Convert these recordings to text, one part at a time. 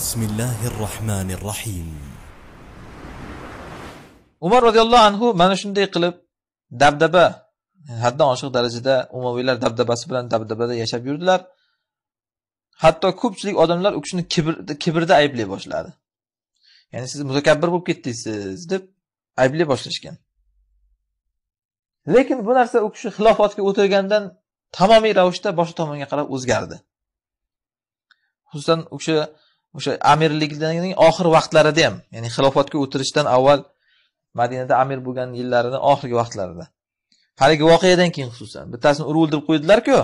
بسم الله الرحمن الرحيم umar roziyallohu anhu mana shunday qilib dabdaba haddan oshiq darajada umaviylar dabdabasi bilan dabdabada yashab yurdilar hatto ko'pchilik odamlar u kishini kibrda ayblay boshladi ya'ni siz mutakabbir bo'lib ketdingiz deb ayblay boshlashgan lekin bu narsa u kishi xilofatga o'tirgandan tamomiy ravishda boshqa tomonga qarab o'zgardi xususan o'sha o'sha amirlikning oxir vaqtlarida ham ya'ni xilofatga o'tirishdan avval madinada amir bo'lgan yillarini oxirgi vaqtlarida haligi voqeadan keyin xususan bittasini urib o'ldirib qo'ydilarku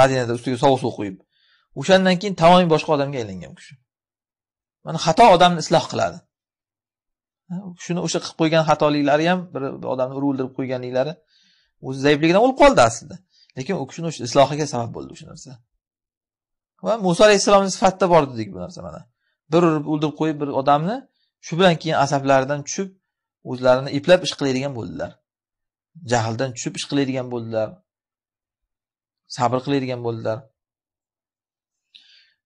madinada ustiga sovuq suv quyib o'shandan keyin tamomiy boshqa odamga aylangan kishi mana xato odamni isloh qiladi shuni o'sha qilib qo'ygan xatoliklari ham bir odamni urib o'ldirib qo'yganliklari o'zi zaifligidan o'lib qoldi aslida lekin u kishini o'sha islohiga sabab bo'ldi o'sha narsa va muso alayhissalomni sifatida bor dedik bu narsa mana bir urib o'ldirib qo'yib bir odamni shu bilan keyin asablaridan tushib o'zlarini eplab ish qiladigan bo'ldilar jahldan tushib ish qiladigan bo'ldilar sabr qiladigan bo'ldilar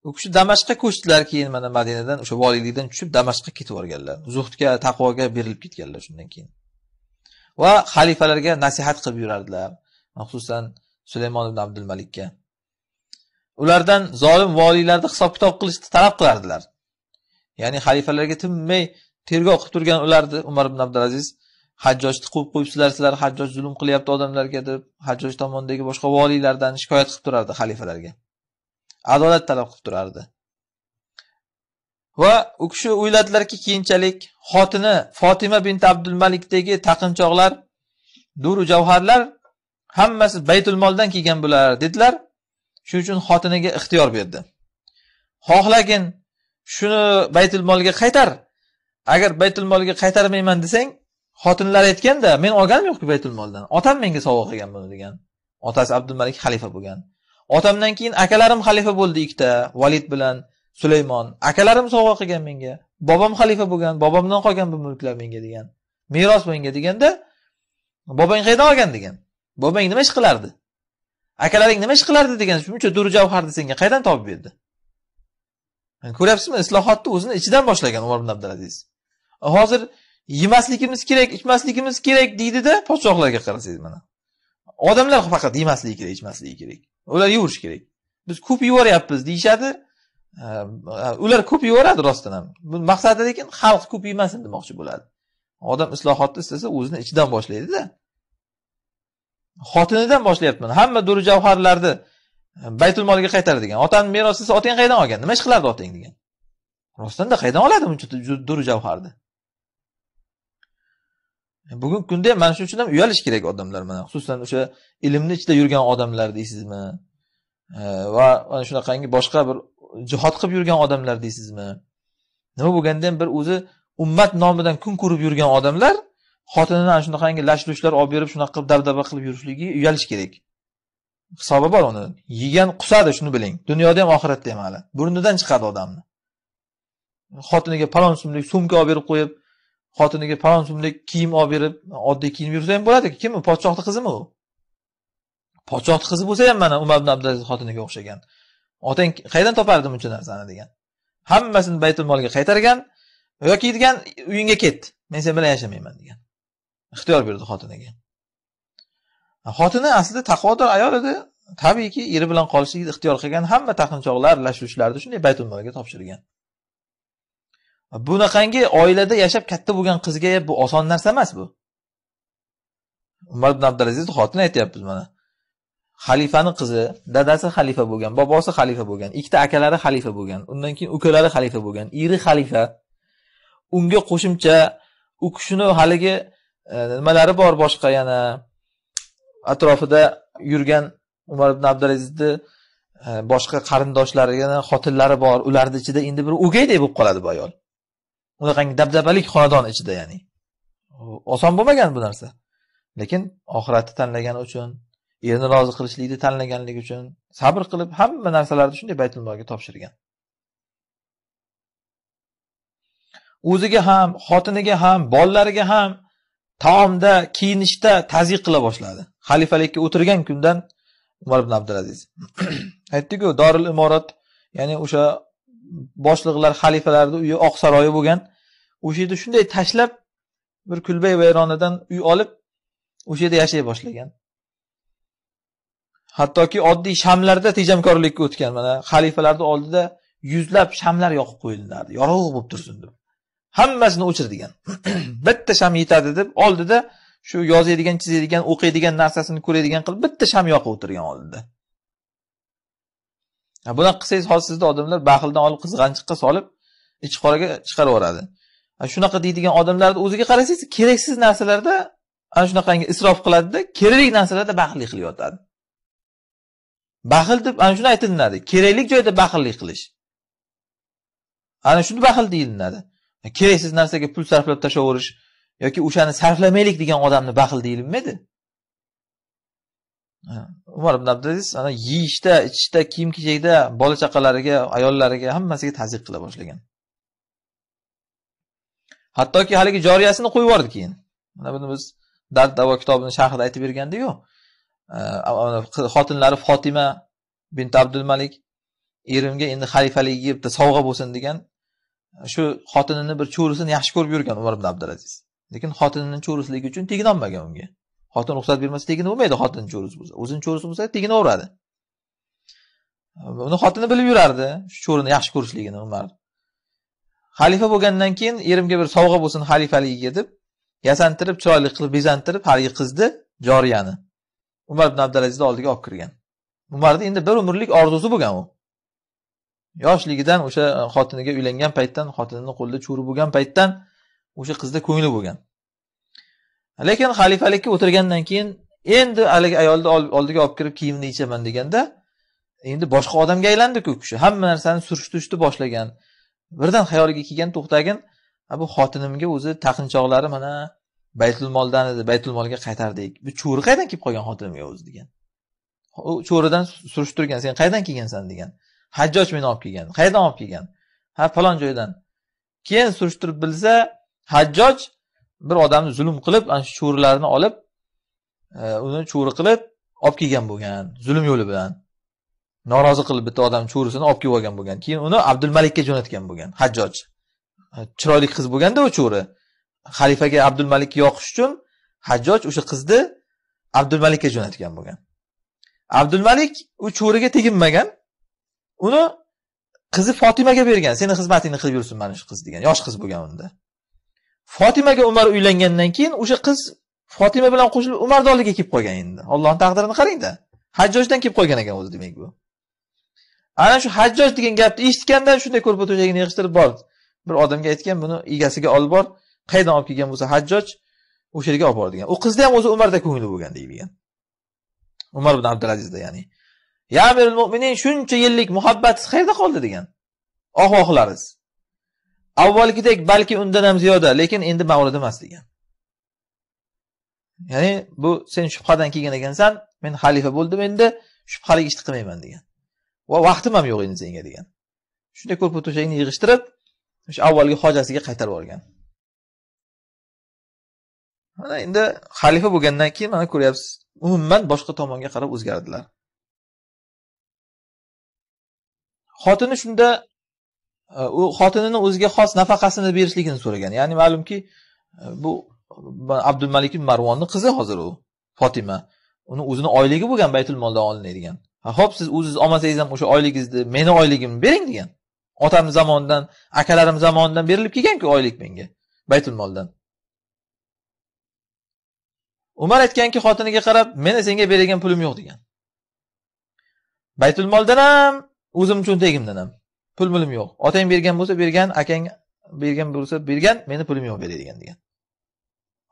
u kishi damashqqa ko'chdilar keyin mana madinadan o'sha voliylikdan tushib damashqqa ketib yuborganlar zuhdga taqvoga berilib ketganlar shundan keyin va xalifalarga nasihat qilib yurardilar xususan sulaymon ibn abdul malikka ulardan zolim voliylarni hisob kitob qilishni talab qilardilar ya'ni xalifalarga tinmay tergov qilib turgan ularni umar ibn abdulaziz hajjojni quvib qo'yibsizlar sizlar hajjoj zulm qilyapti odamlarga deb hajjoj tomonidagi boshqa voliylardan shikoyat qilib turardi xalifalarga adolat talab qilib turardi va u kishi o'yladilarki keyinchalik xotini fotima bint abdul malikdagi taqinchoqlar duru javharlar hammasi baytul moldan kelgan bular dedilar shuning uchun xotiniga ixtiyor berdi xohlagin shuni baytul molga qaytar agar baytul molga qaytarmayman desang xotinlar aytganda men olganim yo'q baytul moldan otam menga sovg'a qilgan buni degan otasi abdulmalik xalifa bo'lgan otamdan keyin akalarim xalifa bo'ldi ikkita valid bilan sulaymon akalarim sovg'a qilgan menga bobom xalifa bo'lgan bobomdan qolgan bu mulklar menga degan meros menga deganda bobang qayerdan olgan degan bobang nima ish qilardi akalaring nima ish qilardi degan shuncha duri javharni senga qayerdan topib berdi ko'ryapsizmi islohotni o'zini ichidan boshlagan umar ibn abdulaziz e, hozir yemasligimiz kerak ichmasligimiz kerak deydida podshohlarga qarasangiz mana odamlar faqat yemasligi kerak ichmasligi kerak ular yuvish kerak biz ko'p yuboryapmiz deyishadi e, ular ko'p yuboradi rostdan ham buni maqsadi lekin xalq ko'p yemasin demoqchi bo'ladi odam islohotni istasa o'zini ichidan boshlaydida xotinidan boshlayapman hamma duru javharlarni e, baytul molga qaytar degan otani merosi desa otang qayerdan olgan nima ish qilardi otang degan rostanda qayerdan oladi buncha duru javharni e, bugungi kunda ham mana shuning uchun ham uyalish kerak odamlar mana xususan o'sha ilmni ichida yurgan odamlar deysizmi e, va mana shunaqangi boshqa bir jihod qilib yurgan odamlar deysizmi nima bo'lganda ham bir o'zi ummat nomidan kun ko'rib yurgan odamlar xotinidan ana shunaqangi lash lushlar olib berib shunaqa qilib dabdaba qilib yurishligi uyalish kerak hisobi bor uni yegan qusadi shuni biling dunyoda ham oxiratda ham hali burnidan chiqadi odamni xotiniga palon so'mlik sumka olib berib qo'yib xotiniga palon so'mlik kiyim olib berib oddiy kiyinib yursa ham bo'ladi kim u podshohni qizimi u podshohni qizi bo'lsa ham mana umar ibn abdulaziz xotiniga o'xshagan otang qayerdan topardi buncha narsani degan hammasini baytul molga qaytargan yoki degan uyingga ket men sen bilan yashamayman degan ixtiyor berdi xotiniga xotini aslida taqvodor ayol edi tabiiyki eri bilan qolishlikni ixtiyor qilgan hamma taqinchoqlar lashvishlarni shunday baytulmolga topshirgan bunaqangi oilada yashab katta bo'lgan qizga bu oson narsa emas bu umar ibn abdulazizni xotini aytyapmiz mana xalifani qizi dadasi xalifa bo'lgan bobosi xalifa bo'lgan ikkita akalari xalifa bo'lgan undan keyin ukalari xalifa bo'lgan eri xalifa unga qo'shimcha u kishini haligi Э, nimalari bor boshqa yana atrofida yurgan umar ibn abdulazizni e, boshqa yana xotinlari bor ularni ichida endi bir o'gaydek bo'lib qoladi bu ayol unaqangi dabdabalik xonadon ichida ya'ni oson bo'lmagan bu narsa lekin oxiratni tanlagani uchun erini rozi qilishlikni tanlaganligi uchun sabr qilib hamma narsalarni shunday baytulmolga topshirgan o'ziga ham xotiniga ham bolalariga ham taomda kiyinishda tazyiq qila boshladi xalifalikka o'tirgan kundan umar ibn abdulaziz aytdiku doril imorat ya'ni o'sha boshliqlar xalifalarni uyi oq saroyi bo'lgan o'sha yerda shunday tashlab bir kulbay vayronadan uy olib o'sha yerda yashay boshlagan hattoki oddiy shamlarda tejamkorlikka o'tgan mana xalifalarni oldida yuzlab shamlar yoqib qo'yilardi yorug' bo'lib tursin deb hammasini o'chir degan bitta sham yetadi deb oldida shu yozadigan chizadigan o'qiydigan narsasini ko'radigan qilib bitta sham yoqib o'tirgan oldida bunaqa qilsangiz hozir sizni odamlar baxildan olib qizg'anchiqqa solib ichqoraga chiqarib yuboradi shunaqa deydigan odamlarni o'ziga qarasangiz keraksiz narsalarda ana shunaqangi isrof qiladida kerakli narsalarda baxillik qilib yotadi baxil deb ana shuni aytilinadi kerakli joyda baxillik qilish ana shuni baxil deyilinadi E, keraksiz narsaga pul sarflab tashlaverish yoki o'shani sarflamaylik degan odamni baxil deyilmaydi umar ibn abdulaziz ana yeyishda ichishda kiyim kechakda bola chaqalariga ayollariga hammasiga tazyiq qila boshlagan hattoki haligi joriyasini qo'yib yubordi keyin mana buni biz dard davo kitobini sharhida aytib bergandiku e, xotinlari fotima bint abdul malik erimga endi xalifaligiga bitta sovg'a bo'lsin degan shu xotinini bir cho'risini yaxshi ko'rib yurgan umar ibn abdulaziz lekin xotinini cho'risligi uchun teginolmagan unga xotin ruxsat bermasa tegina bo'lmaydi xotin cho'risi bo'lsa o'zini cho'risi bo'lsa teginaveradi uni xotini bilib yurardi shu cho'rini yaxshi ko'rishligini umar xalifa bo'lgandan keyin erimga bir sovg'a bo'lsin xalifaligiga deb yasantirib chiroyli qilib bezantirib haligi qizni joriyani umar ibn abdulazizni oldiga olib kirgan umarni endi bir umrlik orzusi bo'lgan u yoshligidan o'sha e, xotiniga uylangan paytdan xotinini qo'lida cho'ri bo'lgan paytdan o'sha qizda ko'ngli bo'lgan lekin xalifalikka o'tirgandan keyin endi haligi ayolni oldiga olib kirib kiyimni yechaman deganda endi boshqa odamga aylandiku kishi hamma narsani surishtirishni boshlagan birdan xayoliga kelgan to'xtagin bu xotinimga o'zi taqinchoqlari mana baytul moldan edi baytul molga qaytardik bu cho'ri qayerdan kelib qolgan xotinimga o'zi degan u cho'ridan surishtirgan sen qayerdan kelgansan degan hajjoj meni olib kelgan qayerdan olib kelgan ha falon joydan keyin surishtirib bilsa hajjoj bir odamni zulm qilib ana shu cho'rilarni olib e, uni cho'ri qilib olib kelgan bo'lgan zulm yo'li bilan norozi qilib bitta odam cho'risini olib kelib olgan bo'lgan keyin uni abdulmalikka jo'natgan bo'lgan hajjoj e, chiroyli qiz bo'lganda u cho'ri xalifaga abdulmalikka yoqish uchun hajjoj o'sha qizni abdulmalikka jo'natgan bo'lgan abdulmalik u cho'riga teginmagan uni qizi fotimaga bergan seni xizmatingni qilib yursin mana shu qiz degan yosh qiz bo'lgan unda fotimaga umar uylangandan keyin o'sha qiz fotima bilan qo'shilib umardonlikka kelib qolgan endi ollohni taqdirini qarangda hajjojdan kelib qolgan ekan o'zi demak bu ana shu hajjoj degan gapni eshitganda shunday ko'rpa to'shagini yig'ishtirib bordi bir odamga aytgan buni egasiga olib bor qayerdan olib kelgan bo'lsa hajjoj o'sha yerga olib bor degan u qizni ham o'zi umarda ko'ngli bo'lgan deyilgan umar ibn abdulazizda ya'ni Ya amirul shuncha yillik muhabbatingiz qayerda qoldi degan. Oh ohlaringiz. Avvalgidek balki undan ham ziyoda, lekin endi mavlud emas degan. Ya'ni bu sen shubhadan kelgan ekansan, men xalifa bo'ldim endi, shubhali ishni qilmayman degan. Va vaqtim ham yo'q endi senga degan. Shunday ko'rpa to'shagini yig'ishtirib, o'sha avvalgi hojasiga qaytarib yuborgan. Mana endi xalifa bo'lgandan keyin mana ko'ryapsiz, umuman boshqa tomonga qarab o'zgardilar. xotini shunda e, u xotinini o'ziga xos nafaqasini berishligini so'ragan ya'ni ma'lumki e, bu abdulmalik ibn marvonni qizi hozir u fotima uni o'zini oyligi bo'lgan baytul moldan olinadigan ho'p siz o'zingiz olmasangiz ham o'sha oyligingizni meni oyligimni bering degan otam zamonidan akalarim zamonidan berilib kelganku oylik menga baytul moldan umar aytganki xotiniga qarab meni senga beradigan pulim yo'q degan baytul moldan ham o'zim cho'ntagimdan ham pul pulim yo'q otang bergan bo'lsa bergan akang bergan bo'lsa bergan meni pulim yo'q beradigan degan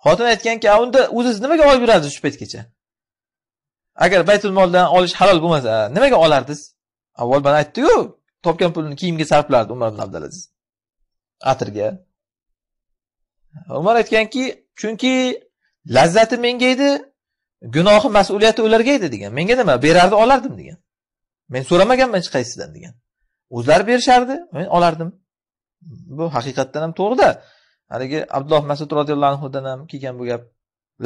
xotin aytganki a unda o'zingiz nimaga olib yurardiz shu paytgacha agar baytul moldan olish halol bo'lmasa nimaga olardiz avval mana aytdiku topgan pulini kiyimga sarflardi umar ibn abdulaziz atirga umar aytganki chunki lazzati menga edi gunohi mas'uliyati ularga edi degan menga nima berardi olardim degan men so'ramaganman hech qaysidan degan o'zlari berishardi men olardim bu haqiqatdan ham to'g'rida haligi abdulloh masud roziyallohu anhudan ham kelgan bu gap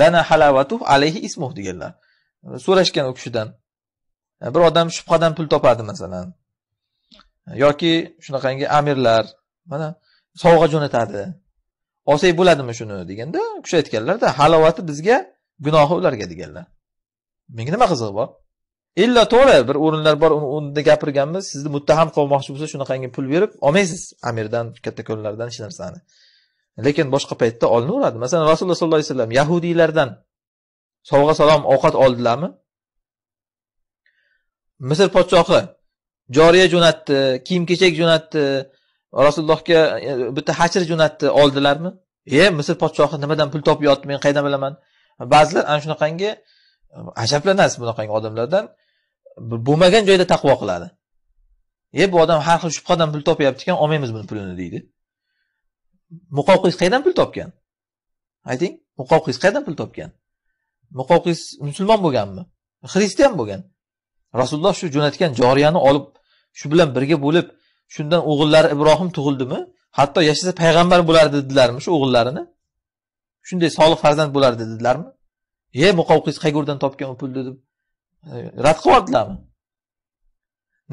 lana halavatu alayhi ismuh deganlar so'rashgan u kishidan bir odam shubhadan pul topadi masalan yoki shunaqangi amirlar mana sovg'a jo'natadi olsak bo'ladimi shuni deganda u kishi aytganlarda halovati bizga gunohi ularga deganlar menga nima qizig'i bor illa to'g'ri bir o'rinlar bor unda gapirganmiz sizni muttaham qilmoqchi bo'lsa shunaqangi pul berib olmaysiz amirdan kattakonlardan hech narsani lekin boshqa paytda olinaveradi masalan rasululloh sollallohu alayhi vasallam yahudiylardan sovg'a salom ovqat oldilarmi misr podshohi joriya jo'natdi kiyim kechak jo'natdi rasulullohga e, bitta hachir jo'natdi oldilarmi e misr podshohi nimadan pul topyapti men qayerdan bilaman ba'zilar ana shunaqangi ajablanasiz bunaqangi odamlardan bo'lmagan joyda taqvo qiladi e bu odam har xil shubhadan pul topyapti ekan olmaymiz buni pulini deydi muqoqiz qayerdan pul topgan ayting muqoqiz qayerdan pul topgan muqoqiz musulmon bo'lganmi xristian bo'lgan rasululloh shu jo'natgan joriyani olib shu bilan birga bo'lib shundan o'g'illari ibrohim tug'ildimi hatto yashasa payg'ambar bo'lardi dedilarmi shu o'g'illarini shunday solih farzand bo'lardi dedilarmi ye muqovqiz qaygurdan topgan u pulni deb rad qilyaptilarmi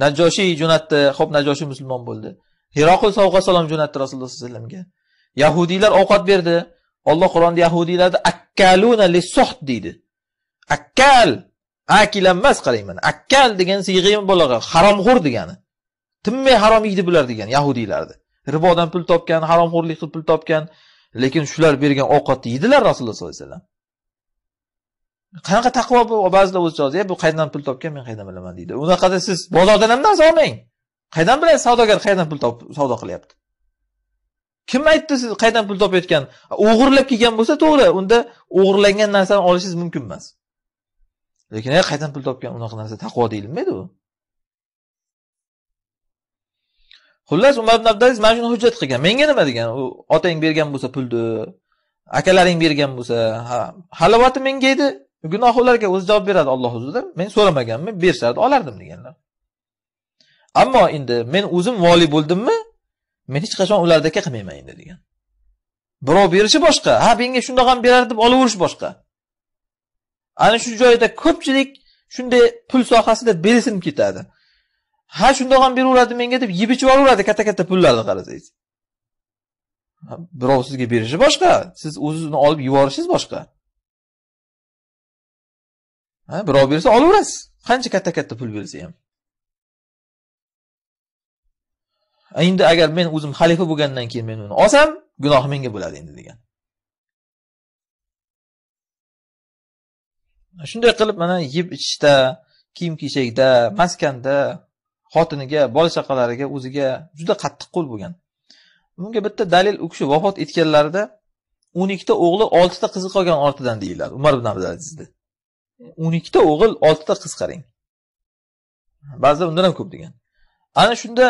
najoshiy jo'natdi ho'p najoshiy musulmon bo'ldi hiroqil salom jo'natdi rasululloh sallallohu alayhi vasallamga yahudiylar ovqat berdi olloh qur'onda yahudiylarni akkaluna li deydi akkal akilanmas qarang mana akkal degan siyg'iy bo'lag'a haromxo'r degani tinmay harom yeydi bular degan yahudiylarni ribodan pul topgan haromxo'rlik qilib pul topgan lekin shular bergan ovqatni yedilar rasululloh sollallohu alayhi vasallam qanaqa taqvo bu ba'zilar o'zicha yozadi e, bu qayerdan pul topgan men qayerdan bilaman deydi unaqada siz bozordan ham narsa olmang qayerdan bilasiz savdogar qayerdan pul topib savdo qilyapti kim aytdi siz qayerdan pul topayotgan o'g'irlab kelgan bo'lsa to'g'ri unda o'g'irlangan narsani olishingiz mumkin emas lekin e, qayerdan pul topgan unaqa narsa taqvo deyilmaydi u xullas umar ibn abdulaziz mana shuni hujjat qilgan menga nima degan u otang bergan bo'lsa pulni akalaring bergan bo'lsa ha halovati menga edi gunohi ularga o'zi javob beradi Alloh huzurida men so'ramaganmi bersadi olardim deganlar ammo endi men o'zim voliy bo'ldimmi men hech qachon ulardaka qilmayman endi degan birov berishi boshqa ha menga shundoq ham berardi deb olaverish boshqa ana shu joyda ko'pchilik shunday pul sohasida besinib ketadi ha shundoq ham beraveradi menga deb yeb ichib olaveradi katta katta pullarni qarasangiz birov sizga berishi boshqa siz o'zizni olib yuborishingiz boshqa ha birov bersa olaverasiz qancha katta katta pul bersa ham endi agar men o'zim xalifa bo'lgandan keyin men uni olsam gunoh menga bo'ladi endi degan shunday qilib mana yeb ichishda kiyim kechakda maskanda xotiniga bola chaqalariga o'ziga juda qattiq qo'l bo'lgan bunga bitta dalil u kishi vafot etganlarida o'n ikkita o'g'li oltita qizi qolgan ortidan deyiladi umar ibn abdulazizda o'n ikkita o'g'il oltita qiz qarang ba'zida undan ham ko'p degan ana shunda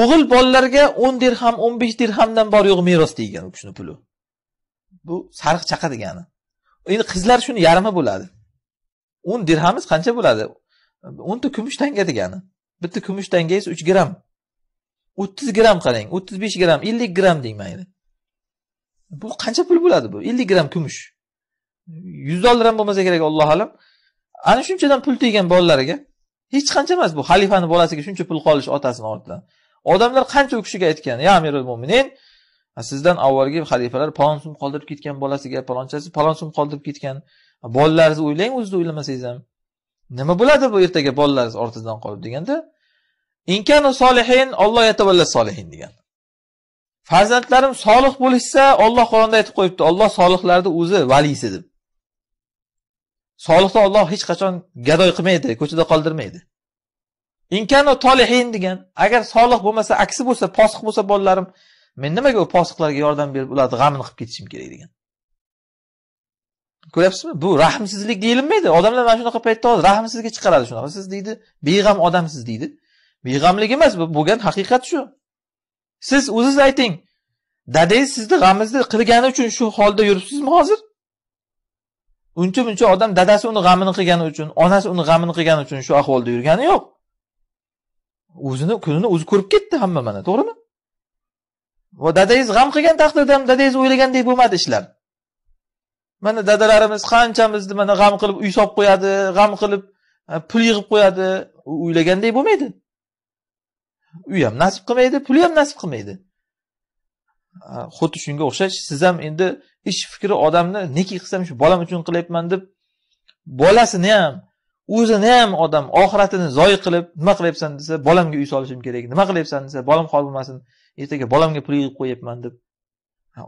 o'g'il bolalarga o'n dirham o'n besh dirhamdan bor yo'q meros degan u kishini puli bu sariq chaqa degani endi qizlar shuni yarmi bo'ladi o'n dirhamingiz qancha bo'ladi o'nta kumush tanga degani bitta kumush tangangiz uch gramm o'ttiz gramm qarang o'ttiz besh gramm ellik gramm deng mayli bu qancha pul bo'ladi bu ellik gramm kumush yuz dollar ham bo'lmasa kerak allohu alam ana shunchadan pul tegan bolalariga hech qancha emas bu xalifani bolasiga shuncha pul qolish otasini ortidan odamlar qancha u kishiga aytgan ya amirul mo'minin sizdan avvalgi xalifalar palon so'm qoldirib ketgan bolasiga palonchasi palon so'm qoldirib ketgan bolalaringizni o'ylang o'zizni o'ylamasangiz ham nima bo'ladi bu ertaga bolalaringiz ortidan qolib deganda inkanu solihin olloh yatavalla solihin degan farzandlarim solih bo'lishsa olloh qur'onda aytib qo'yibdi olloh solihlarni o'zi valiysi deb solihni olloh hech qachon gadoy qilmaydi ko'chada qoldirmaydi inkano tolihin degan agar solih bo'lmasa aksi bo'lsa posiq bo'lsa bolalarim men nimaga u posiqlarga yordam berib ularni g'amini qilib ketishim kerak degan ko'ryapsizmi bu rahmsizlik deyilmaydi odamlar mana shunaqa paytda hozir rahmsizga chiqaradi shunaqa siz deydi beg'am odamsiz deydi beg'amlik emas bu bo'lgan haqiqat shu siz o'zingiz ayting dadangiz sizni g'amingizni qilgani uchun shu holda yuribsizmi hozir uncha muncha odam dadasi uni g'amini qilgani uchun onasi uni g'amini qilgani uchun shu ahvolda yurgani yo'q o'zini kunini o'zi ko'rib ketdi hamma mana to'g'rimi va dadangiz g'am qilgan taqdirda ham dadangiz o'ylagandek bo'lmadi ishlar mana dadalarimiz qanchamizni mana g'am qilib uy solib qo'yadi g'am qilib e, pul yig'ib qo'yadi u o'ylagandek bo'lmaydi uy ham nasib qilmaydi puli ham nasib qilmaydi xuddi shunga o'xshash siz ham endi ish fikri odamni neki qilsam shu bolam uchun qilyapman deb bolasini ham o'zini ham odam oxiratini zoyi qilib nima qilyapsan desa bolamga uy solishim kerak nima qilyapsan desa bolam xol bo'lmasin ertaga bolamga pul yig'ib qo'yyapman deb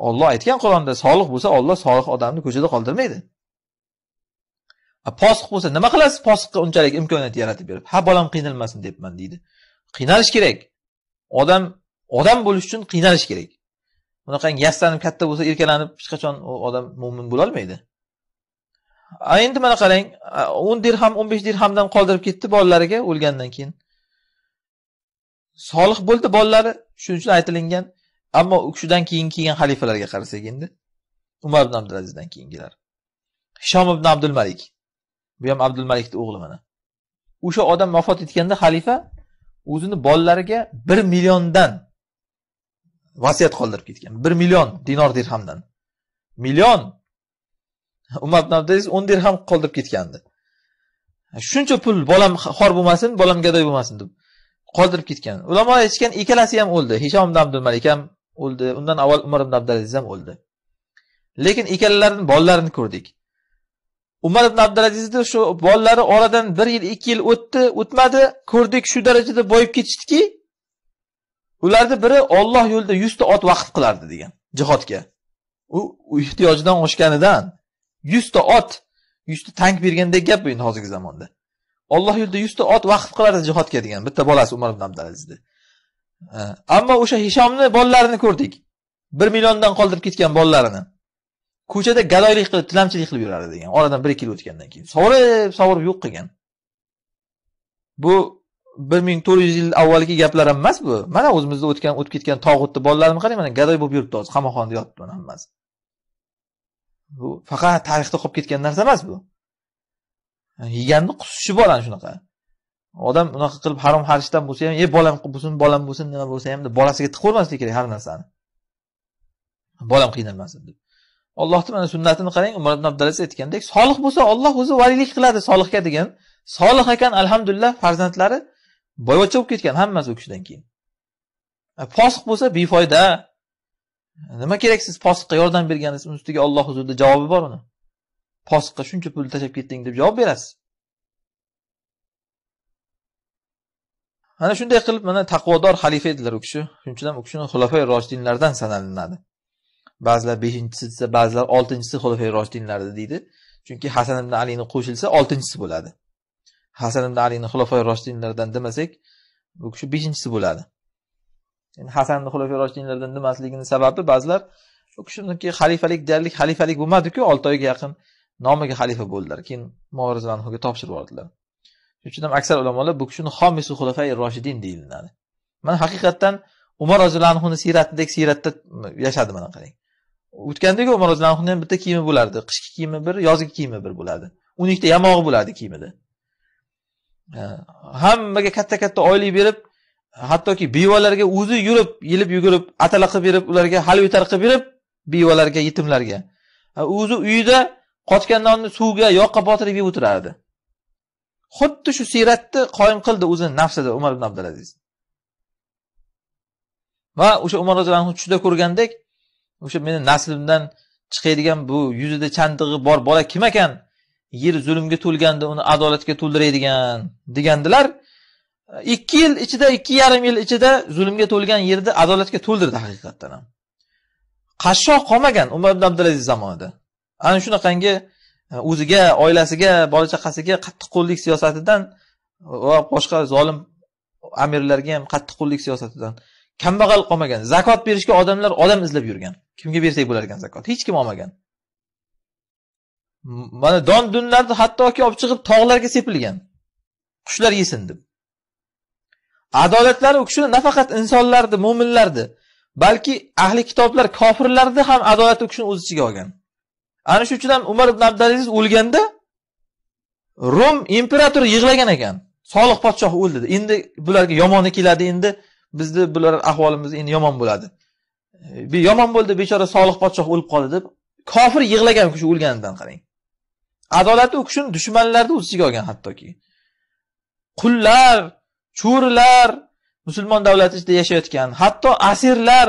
olloh aytgan qur'onda solih bo'lsa olloh solih odamni ko'chada qoldirmaydi posiq bo'lsa nima qilasiz posiqqa unchalik imkoniyat yaratib berib ha bolam qiynalmasin deyapman deydi qiynalish kerak odam odam bo'lish uchun qiynalish kerak unaqangi yastanib katta bo'lsa erkalanib hech qachon u odam mo'min bo'lolmaydi a endi mana qarang o'n dirham o'n besh dirhamdan qoldirib ketdi bolalariga o'lgandan keyin solih bo'ldi bolalari shuning uchun aytilingan ammo u kishidan keyin kelgan xalifalarga qarasak endi umar ibn abdulazizdan keyingilar hishom ibn abdul malik bu ham abdul malikni o'g'li mana o'sha odam vafot etganda xalifa o'zini bolalariga bir milliondan vasiyat qoldirib ketgan 1 million dinor dirhamdan. Million Umar ibn Abdulaziz 10 dirham qoldirib ketgandi. Shuncha pul bolam xor bo'lmasin, bolam gadoy bo'lmasin deb qoldirib ketgan. Ulamo aytishgan ikkalasi ham o'ldi. hishom ibn abdulmalik ham o'ldi. Undan avval Umar ibn Abdulaziz ham o'ldi. Lekin ikkalalarini bolalarini ko'rdik. Umar ibn Abdulazizni shu bolalari oradan 1 yil, 2 yil o'tdi, o'tmadi. Ko'rdik shu darajada boyib ketishdiki, ularni biri Alloh yo'lida 100 ta ot vaqf qilardi degan jihodga u ehtiyojidan oshganidan 100 ta ot 100 ta tank bergandek gap bu endi hozirgi zamonda Alloh yo'lida 100 ta ot vaqf qilardi jihodga degan bitta bolasi Umar ibn abdulazizni ammo o'sha Hishomni bolalarini ko'rdik 1 milliondan qoldirib ketgan bolalarini ko'chada gadoylik qilib tilamchilik qilib yurardi degan oradan 1-2 yil o'tgandan keyin sovurib sovurib yo'q qilgan bu bir ming to'rt yuz yil avvalgi gaplar ham emas bu mana o'zimizni o'tgan o'tib ketgan tog'utni bolalarini qarang mana gadoy bo'lib yuribdi hozir qamoqxonada yotibdi mana hammasi bu faqat tarixda qolib ketgan narsa emas bu yeganni qusishi ana shunaqa odam unaqa qilib harom harishdan bo'lsa ham e bolam bo'lsin bolam bo'lsin nima bo'lsa ham deb bolasiga tiqib qo'ymaslik kerak har narsani bolam qiynalmasin deb ollohni mana sunnatini qarang umar ibn abdulaziz aytgandek solih bo'lsa olloh o'zi valiylik qiladi solihga degan solih ekan alhamdulillah farzandlari boyvachcha bo'lib ketgan hammasi u kishidan keyin fosiq bo'lsa befoyda nima kerak siz fosiqqa yordam berganingiz uni ustiga olloh huzurida javobi bor uni fosiqqa shuncha pul tashlab ketding deb javob berasiz ana shunday qilib mana taqvodor xalifa edilar u kishi ham u kishini xulafay roshidinlardan sanalinadi ba'zilar beshinchisi desa ba'zilar oltinchisi xulafay roshidinlardi deydi chunki hasan ibn alini qo'shilsa oltinchisi bo'ladi hasan ibn alini xulofai roshidinlardan demasak bu kishi beshinchisi bo'ladi endi hasanni xulofai roshidinlardan demasligini sababi ba'zilar u kishiniki xalifalik deyarli xalifalik bo'lmadiku olti oyga yaqin nomiga xalifa bo'ldilar keyin muorizanhuga topshirib yubordilar shuning uchun ham aksar ulamolar bu kishini homisu xulafai roshidin deyilinadi mana haqiqatdan umar roziyallohu anhuni siyratidek siyratda yashadi mana qarang o'tgandagi umar roziyallohu anhuni ham bitta kiyimi bo'lardi qishki kiyimi bir yozgi kiyimi bir bo'ladi o'n ikkita yamog'i bo'ladi kiyimida hammaga katta katta oylik berib hattoki bevalarga o'zi yurib yelib yugurib atala qilib berib ularga halvitar qilib berib bevalarga yetimlarga o'zi uyida qotgan nonni suvga yoqqa botirib yeb o'tirardi xuddi shu siyratni qoyim qildi o'zini nafsida umar ibn abdulaziz va o'sha umar roziyallohu tushida ko'rgandek o'sha meni naslimdan chiqadigan bu yuzida chandig'i bor bola kim ekan yer zulmga to'lganda uni adolatga to'ldiraydigan degandilar e, ikki yil ichida ikki yarim yil ichida zulmga to'lgan yerni adolatga to'ldirdi haqiqatdan ham qashshoq qolmagan umar ibn abdulaziz zamonida ana shunaqangi e, o'ziga oilasiga bola chaqasiga qattiqqo'llik siyosatidan va boshqa zolim amirlarga ham qattiqqo'llik siyosatidan kambag'al qolmagan zakot berishga odamlar odam izlab yurgan kimga bersak bo'lar ekan zakot hech kim olmagan mana don dunlarni hattoki olib chiqib tog'larga sepilgan qushlar yesin deb adolatlari u kishini nafaqat insonlarni mo'minlarni balki ahli kitoblar kofirlarni ham adolati u kishini o'z ichiga olgan ana shuning uchun ham umar ibn abdulaziz o'lganda rum imperatori yig'lagan ekan solih podshoh o'ldi endi bularga yomoni keladi endi bizni bular ahvolimiz endi yomon bo'ladi e, yomon bo'ldi bechora solih podshoh o'lib qoldi deb kofir yig'lagan kishi o'lganidan qarang adolati u kishini dushmanlarni o'z ichiga olgan hattoki qullar cho'rilar musulmon davlati ichida yashayotgan hatto asirlar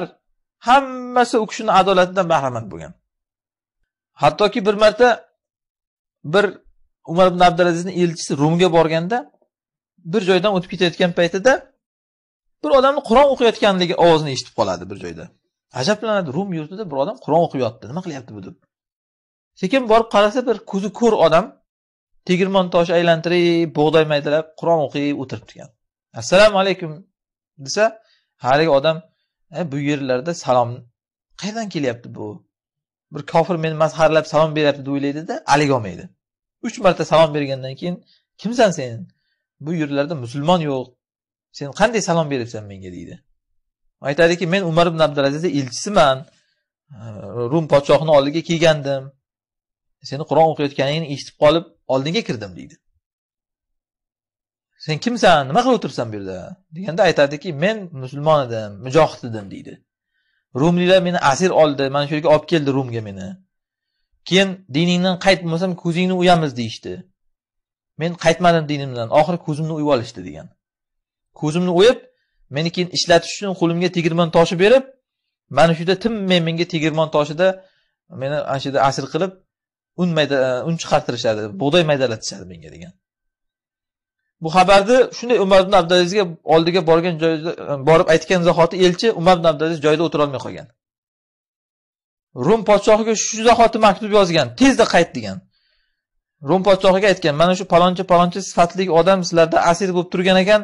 hammasi u kishini adolatidan bahramand bo'lgan hattoki bir marta bir umar ibn abdulazizni elchisi rumga borganda bir joydan o'tib ketayotgan paytida bir odamni qur'on o'qiyotganligi ovozini eshitib qoladi bir joyda ajablanadi rum yurtida bir odam qur'on o'qiyapti nima qilyapti bu deb sekin borib qarasa bir ko'zi ko'r odam tegirmon toshi aylantirib bug'doy maydalab qur'on o'qib o'tiribdi ekan assalomu alaykum desa haligi odam e, bu yerlarda salom qayerdan kelyapti bu bir kofir meni masxaralab salom beryapti deb o'ylaydida haligi olmaydi uch marta salom bergandan keyin kimsan sen bu yerlarda musulmon yo'q sen qanday salom beryapsan menga deydi aytadiki men umar ibn abdulaziz elchisiman rum podshohini oldiga kelgandim seni qur'on o'qiyotganingni eshitib qolib oldinga kirdim deydi sen kimsan nima qilib o'tiribsan bu yerda deganda aytadiki men musulmon edim mujohid edim deydi rumliklar meni asir oldi mana shu yerga olib keldi rumga meni keyin diningdan qayt bo'lmasam ko'zingni uyamiz deyishdi men qaytmadim dinimdan oxiri ko'zimni uyib olishdi degan ko'zimni o'yib meni keyin ishlatish uchun qo'limga tegirmon toshi berib mana shu yerda tinmay menga tegirmon toshida meni ana shu yerda asir qilib un mayda un chiqartirishadi bug'doy maydalatishadi menga degan bu xabarni shunday umar ibn abdulazizga oldiga borgan joyda borib aytgan zahoti elchi umar ibn abdulaziz joyida o'tirolmay qolgan rum podshohiga shu zahoti maktub yozgan tezda qayt degan rum podshohiga aytgan mana shu palonchi palonchi sifatli odam sizlarda asir bo'lib turgan ekan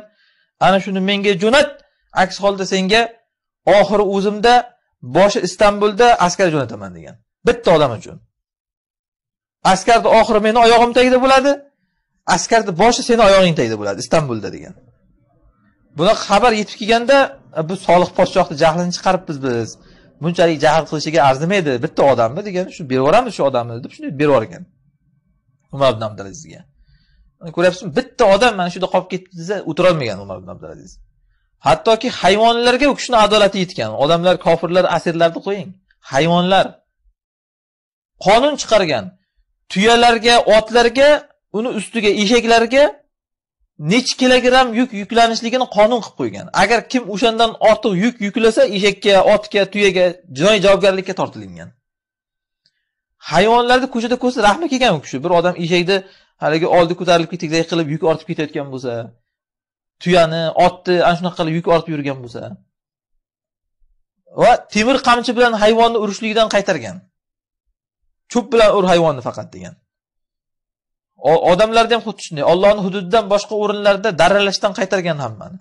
ana shuni menga jo'nat aks holda senga oxiri o'zimda boshi istanbulda askar jo'nataman degan bitta odam uchun askarni oxiri meni oyog'im tagida bo'ladi askarni boshi seni oyog'ing tagida bo'ladi istanbulda degan bunaqa xabar yetib kelganda e, bu solih podshohni jahlini chiqaribmiz biz bunchalik jahl qilishiga arzimaydi bitta odamni degan shu berib yuboramiz shu odamni deb shunday berib yuborgan umar ibn abdulazizga ko'ryapsizmi bitta odam mana shu yerda qolib ketdi desa o'tirolmagan umar ibn abdulaziz hattoki hayvonlarga u kishini adolati yetgan odamlar kofirlar asirlarni qo'ying hayvonlar qonun chiqargan tuyalarga, otlarga, uni ustiga eshaklarga nechi kilogramm yuk yuklanishligini qonun qilib qo'ygan. Agar kim o'shandan ortiq yuk yuklasa, eshakka, otga, tuyaga jinoiy javobgarlikka tortilingan. Hayvonlarni ko'chada ko'rsa rahmi kelgan u kishi. Bir odam eshakni haligi oldi ko'tarilib ketakdek qilib yuk ortib ketayotgan bo'lsa, tuyani, otni ana shunaqa qilib yuk ortib yurgan bo'lsa va temir qamchi bilan hayvonni urishlikdan qaytargan. cho'p bilan ur hayvonni faqat degan odamlarni ham xuddi shunday ollohni hududidan boshqa o'rinlarda darralashdan qaytargan hammani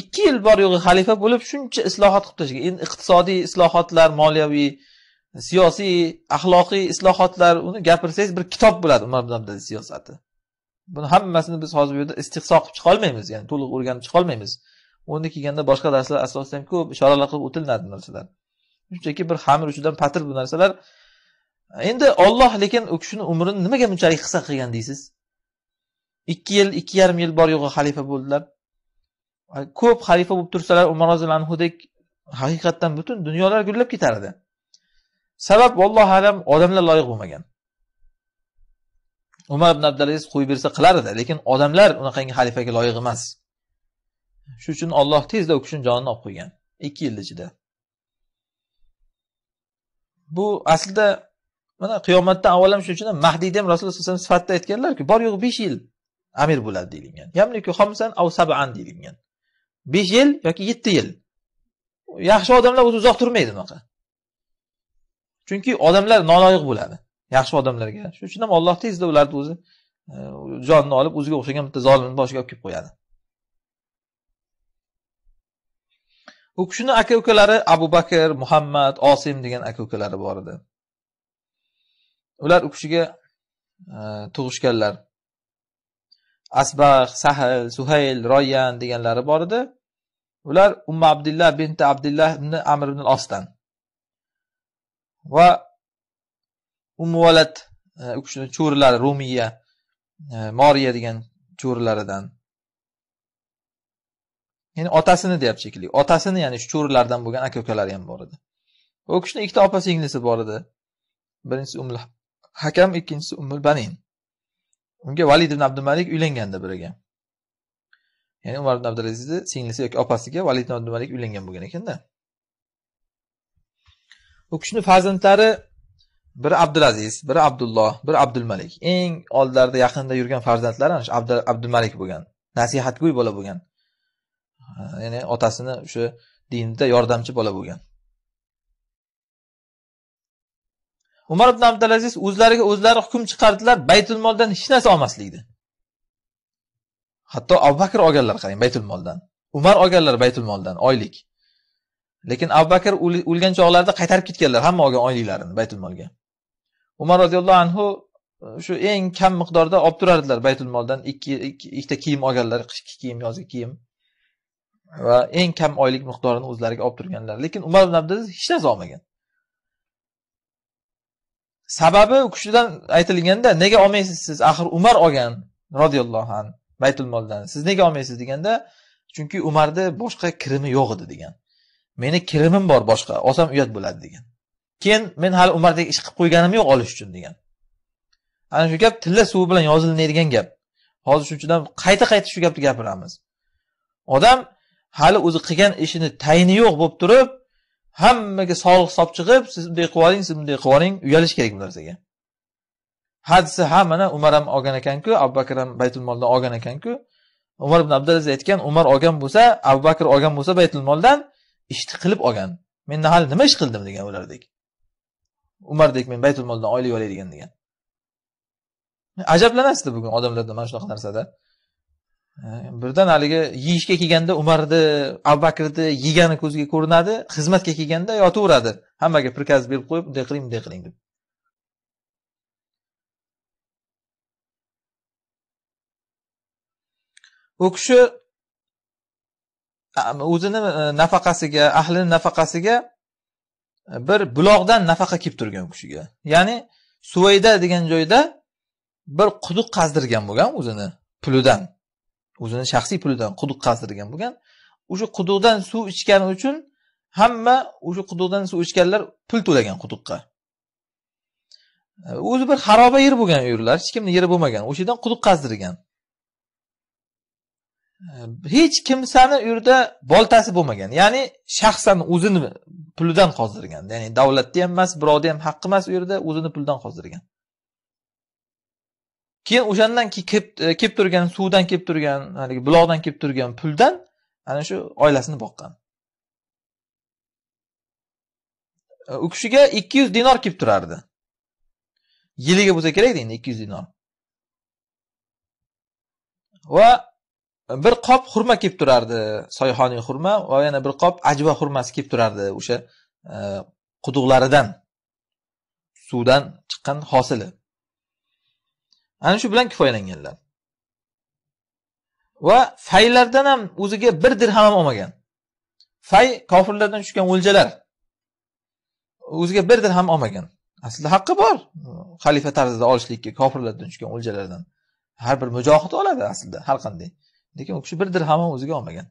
ikki yil bor yo'g'i xalifa bo'lib shuncha islohot qilib tashlagan endi iqtisodiy islohotlar moliyaviy siyosiy axloqiy islohotlar uni gapirsangiz bir kitob bo'ladi umar ibn abdulaziz siyosati buni hammasini biz hozir bu yerda istehso qilib chiqolmaymiz ya'ni to'liq o'rganib chiqolmaymiz o'rni kelganda boshqa darslar asosida ham ko'p ishoralar qilib o'tiladi narsalar shunchaki bir xamir uchidan patir bu narsalar endi olloh lekin u kishini umrini nimaga bunchalik qisqa qilgan deysiz ikki yil ikki yarim yil bor yo'g'i xalifa bo'ldilar ko'p xalifa bo'lib tursalar umar roziyallohu anhudek haqiqatdan butun dunyolar gullab ketar edi sabab vallohu alam odamlar loyiq bo'lmagan umar ibn abdulaziz qo'yib bersa qilar edi lekin odamlar unaqangi xalifaga loyiq emas shuning uchun olloh tezda u kishini jonini olib qo'ygan ikki yil ichida bu aslida mana qiyomatdan avval ham shuning uchun ham mahdiyni ham rasululloh sallallohu alayhi vasallam sifatida aytganlarki bor yo'g'i besh yil amir bo'ladi deyilgan yamliku xomsan av saban deyilgan besh yil yoki yetti yil yaxshi odamlar o'zi uzoq turmaydi unaqa chunki odamlar noloyiq bo'ladi yaxshi odamlarga shuning uchun ham olloh tezda ularni o'zi e, jonini olib o'ziga o'xshagan bitta zolimni boshiga olib kelib qo'yadi u kishini aka ukalari abu bakr muhammad osim degan aka ukalari bor edi ular u kishiga e, tug'ishganlar asbah sahil suhayl royan deganlari bor edi ular umma abdillah binti abdillah ibn amr ibn osdan va ummuvalat e, u kishini cho'rilari rumiya e, moriya degan cho'rilaridan ya'ni otasini deyapti shekilli otasini ya'ni shu cho'rilardan bo'lgan aka ukalari ham bor edi u kishini ikkita opa singlisi bor edi birinchisi Hakam ikkinchisi umul Banin. Unga Valid ibn Abdumalik uylanganda biriga. Ya'ni Umar ibn Abdulazizni singlisi yoki opasiga Valid ibn Abdumalik uylangan bo'lgan ekanda. U kishini farzandlari biri Abdulaziz, biri Abdulloh, biri Abdulmalik. Eng oldilarida yaqinda yurgan farzandlari ana shu Abdulmalik bo'lgan. Nasihatgo'y bola bo'lgan. Ya'ni otasini o'sha dinda yordamchi bola bo'lgan. umar ibn abdulaziz o'zlariga o'zlari hukm chiqardilar baytul moldan hech narsa olmaslikni hatto abu bakr olganlar qarang baytul moldan umar olganlar baytul moldan oylik lekin abu bakr o'lgan chog'larida qaytarib ketganlar hamma olgan oyliklarini baytul molga umar roziyallohu anhu e, shu eng kam miqdorda olib turardilar baytul moldan ikkita kiyim olganlar qishki kiyim yozgi kiyim va eng kam oylik miqdorini o'zlariga olib turganlar lekin umar ibn abdulaziz hech narsa olmagan sababi u kishidan aytilganda nega olmaysiz siz axir umar olgan roziyallohu anhu baytul moldan siz nega olmaysiz deganda chunki umarni boshqa kirimi yo'q edi degan meni kirimim bor boshqa olsam uyat bo'ladi degan keyin men hali umardek ish qilib qo'yganim yo'q olish uchun degan ana shu gap tilla suvi bilan yozilmaydigan gap hozir shunchadan qayta qayta shu gapni gapiramiz odam hali o'zi qilgan ishini tayini yo'q bo'lib turib hammaga soliq hisob chiqib siz bunday qilib yuboring siz bunday qilib yuboring uyalish kerak bu narsaga ha desa ha mana umar ham olgan ekanku abu bakr ham baytul moldan olgan ekanku umar ibn abdulaziz aytgan umar olgan bo'lsa abu bakr olgan bo'lsa baytul moldan ishni qilib olgan men hali nima ish qildim degan ulardek umardek men baytul moldan olay degan degan ajablanasizda bugun odamlarda mana shunaqa narsada Э, birdan haligi yeyishga kelganda umarni abu bakrni yegani ko'ziga ko'rinadi xizmatga kelganda yotaveradi hammaga prikaz berib qo'yib bunday qiling bunday qiling deb u kishi o'zini e, nafaqasiga ahlini nafaqasiga e, bir buloqdan nafaqa kelib turgan u kishiga ya'ni suvayda degan joyda bir quduq qazdirgan bo'lgan o'zini pulidan o'zini shaxsiy pulidan quduq qazdirgan bo'lgan o'sha quduqdan suv ichgani uchun hamma o'sha quduqdan suv ichganlar pul to'lagan quduqqa o'zi bir xaroba yer bo'lgan u yerlar hech kimni yeri bo'lmagan o'sha yerdan quduq qazdirgan hech kimsani u yerda boltasi bo'lmagan ya'ni shaxsan o'zini pulidan qozdirgan ya'ni davlatni ham emas birovni ham haqqi emas u yerda o'zini pulidan qozdirgan keyin o'shandan keyin kelib e, turgan suvdan kelib turgan haligi buloqdan kelib turgan puldan ana shu oilasini boqqan e, u kishiga ikki yuz dinor kelib turardi yiliga bo'lsa kerak endi ikki yuz dinor va bir qop xurma kelib turardi soyxoniy xurma va yana bir qop ajva xurmasi kelib turardi o'sha e, quduqlaridan suvdan chiqqan hosili ana shu bilan kifoyalanganlar va faylardan ham o'ziga bir dirham ham olmagan fay kofirlardan tushgan o'ljalar o'ziga bir dirham olmagan aslida haqqi bor xalifa tarzida olishlikka kofirlardan tushgan o'ljalardan har bir mujohid oladi aslida har qanday lekin u kishi bir dirham ham o'ziga olmagan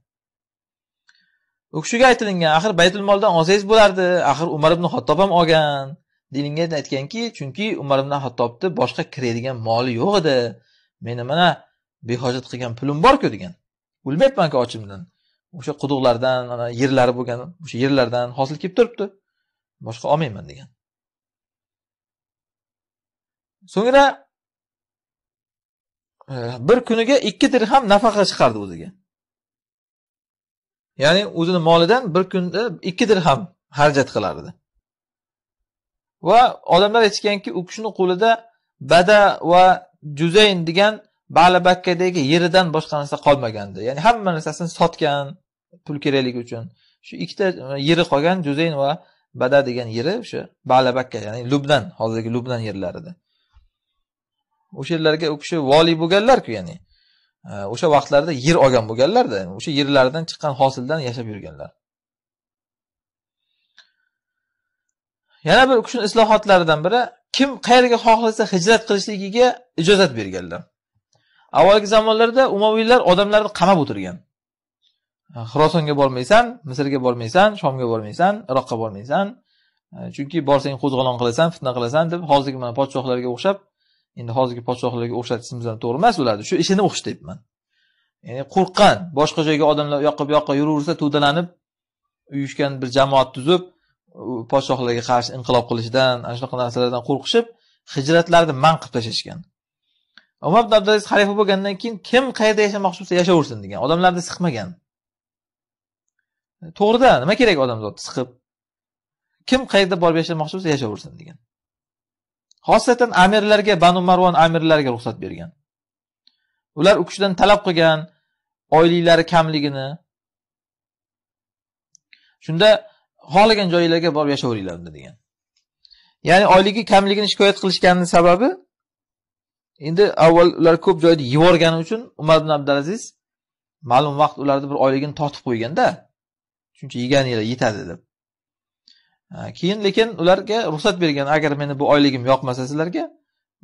u kishiga aytilingan axir baytul moldan olsangiz bo'lardi axir umar ibn xattob ham olgan dilingan aytganki chunki umar ibn hattobni boshqa kiradigan moli yo'q edi meni mana behojat qilgan pulim borku degan o'lmayapmanku ochimdan o'sha quduqlardan ana yerlari bo'lgan o'sha yerlardan hosil kelib turibdi boshqa olmayman degan so'ngra e, bir kuniga ikki dirham nafaqa chiqardi o'ziga ya'ni o'zini molidan bir kunda ikki dirham xarajat qilardi va odamlar aytishganki u kishini qo'lida bada va juzayn degan balabakkadagi yeridan boshqa narsa qolmagandi ya'ni hamma narsasini sotgan pul kerakligi uchun shu ikkita e, yeri qolgan juzayn va bada degan yeri o'sha balabakka ya'ni lubnan hozirgi lubnan yerlarida o'sha yerlarga u kishi voliy bo'lganlarku ya'ni e, o'sha vaqtlarda yer olgan bo'lganlarda o'sha yerlaridan chiqqan hosildan yashab yurganlar yana bir kishini islohotlaridan biri kim qayerga xohlasa hijrat qilishligiga ijozat berganlar avvalgi zamonlarda umaviylar odamlarni qamab o'tirgan xirosonga bormaysan misrga bormaysan shomga bormaysan iroqqa bormaysan chunki borsang qo'zg'olon qilasan fitna qilasan deb hozirgi mana podshohlarga o'xshab endi hozirgi podshohlarga o'xshatishimiz ham to'g'ri emas ularni shu ishini o'xshatyapman ya'ni qo'rqqan boshqa joyga odamlar u yoqqa bu yoqqa yuraversa to'dalanib uyushgan bir jamoat tuzib podshohlarga qarshi inqilob qilishdan ana shunaqa narsalardan qo'rqishib hijratlarni man qilib tashlashgan umar ibn abdulaziz xalifa bo'lgandan keyin kim qayerda yashamoqchi bo'lsa yashaversin degan odamlarni siqmagan to'g'rida nima kerak odamzod siqib kim qayerda borib yashamoqchi bo'lsa yashaversin degan xosatan amirlarga banu marvon amirlariga ruxsat bergan ular u kishidan talab qilgan oyliklari kamligini shunda xohlagan joyinglarga borib yashayveringlar unda degan ya'ni oyligi kamligini shikoyat qilishganini sababi endi avval ular ko'p joyda yuborgani uchun umar ibn abdulaziz ma'lum vaqt ularni bir oyligini tortib qo'yganda shuncha yeganinglar yetadi deb keyin lekin ularga ruxsat bergan agar meni bu oyligim yoqmasa sizlarga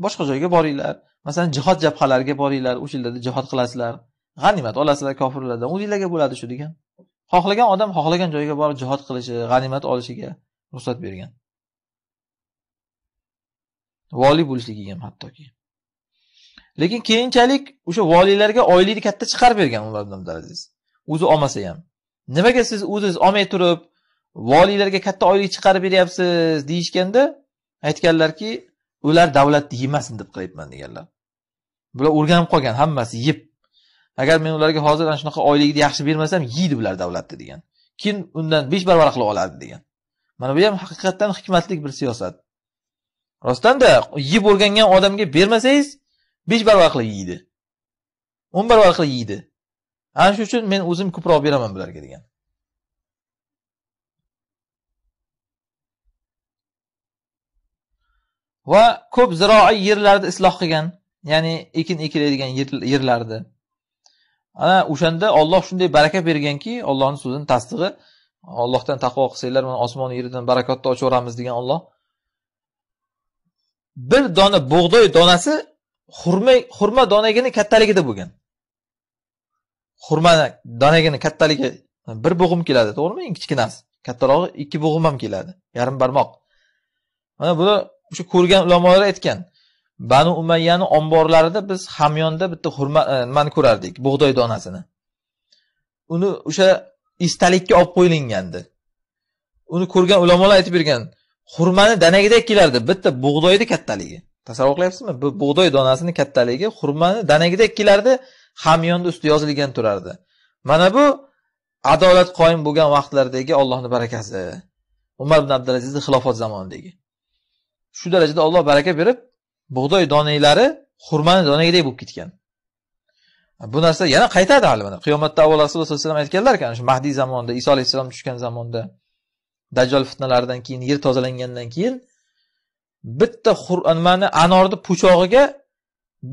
boshqa joyga boringlar masalan jihod jabhalariga boringlar o'sha yerlarda jihod qilasizlar g'animat olasizlar kofirlardan o'zinglarga bo'ladi shu degan xohlagan odam xohlagan joyga borib jihod qilishi g'animat olishiga ruxsat bergan voliy bo'lishligiga ham hattoki lekin keyinchalik o'sha voliylarga oylikni katta chiqarib bergan umar ibn abdulaziz o'zi olmasa ham nimaga siz o'zingiz olmay turib voliylarga katta oylik chiqarib beryapsiz deyishganda aytganlarki ular davlatni yemasin deb qilyapman deganlar bular o'rganib qolgan hammasi yeb agar men ularga hozir ana shunaqa oyligini yaxshi bermasam yeydi bular davlatni degan keyin undan besh barobar qilib oladi degan mana bu ham haqiqatdan hikmatli bir siyosat rostanda yeb o'rgangan odamga bermasangiz besh barobar qilib yeydi o'n barobar qilib yeydi ana shu uchun men o'zim ko'proq beraman bularga degan va ko'p ziroiy yerlarni isloh qilgan ya'ni ekin ekiladigan yerlarni ana o'shanda olloh shunday baraka berganki ollohni so'zini tasdig'i ollohdan taqvo qilsanglar mana osmon yerdan barakotni ochaveramiz degan olloh bir dona bug'doy donasi xurma xurma donagini kattaligida bo'lgan xurma donagini kattaligi bir bo'g'im keladi to'g'rimi eng kichkinasi kattarog'i ikki bo'g'im ham keladi yarim barmoq mana buni o'sha ko'rgan ulamolar aytgan banu umayyani omborlarida biz hamyonda bitta xurma nimani e, ko'rardik bug'doy donasini uni o'sha istalikka olib qo'yilgandi uni ko'rgan ulamolar aytib bergan xurmani danagidek kelardi bitta bug'doyni kattaligi tasavvur qilyapsizmi bu bug'doy donasini kattaligi xurmani danagidek kelardi hamyonni usti yozilgan turardi mana bu adolat qoyim bo'lgan vaqtlardagi ollohni barakasi umar ibn abdulazizni xilofat zamonidagi shu darajada olloh baraka berib bug'doy donalari xurmani donagidek bo'lib ketgan bu narsa yana qaytadi hali mana qiyomatda avval rasululloh sallallohu alayhi vasallam aytganlar shu mahdiy zamonida iso alayhissalom tushgan zamonda dajjol fitnalaridan keyin yer tozalangandan keyin bitta nimani anorni po'chog'iga